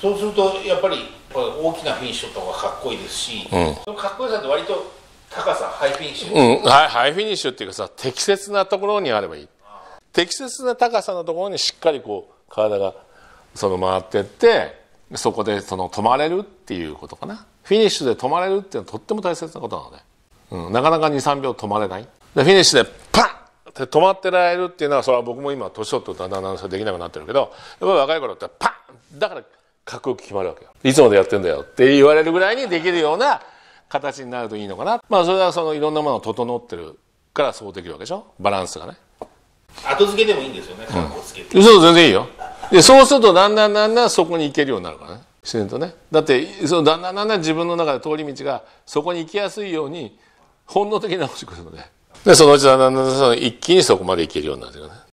そうするとやっぱり大きなフィニッシュとった方がかっこいいですし、うん、そのかっこよさって割と高さハイフィニッシュ、うん、ハイハイフィニッシュっていうかさ適切なところにあればいい適切な高さのところにしっかりこう体がその回ってってそこでその止まれるっていうことかなフィニッシュで止まれるっていうのはとっても大切なことなので、ね、うん、なかなか23秒止まれないでフィニッシュでパッでて止まってられるっていうのはそれは僕も今年取ってだんだんできなくなってるけどやっぱり若い頃ってパンだからかっこよく決まるわけよいつまでやってんだよって言われるぐらいにできるような形になるといいのかなまあそれはそのいろんなものを整ってるからそうできるわけでしょバランスがね後付けでもいいんですよね、うん、そう全然いいよでそうするとだんだんだんだんそこに行けるようになるからね自然とねだってそのだんだんだんだん自分の中で通り道がそこに行きやすいように本能的に直してくるのででそのうちだんだんだんだん一気にそこまで行けるようになるよね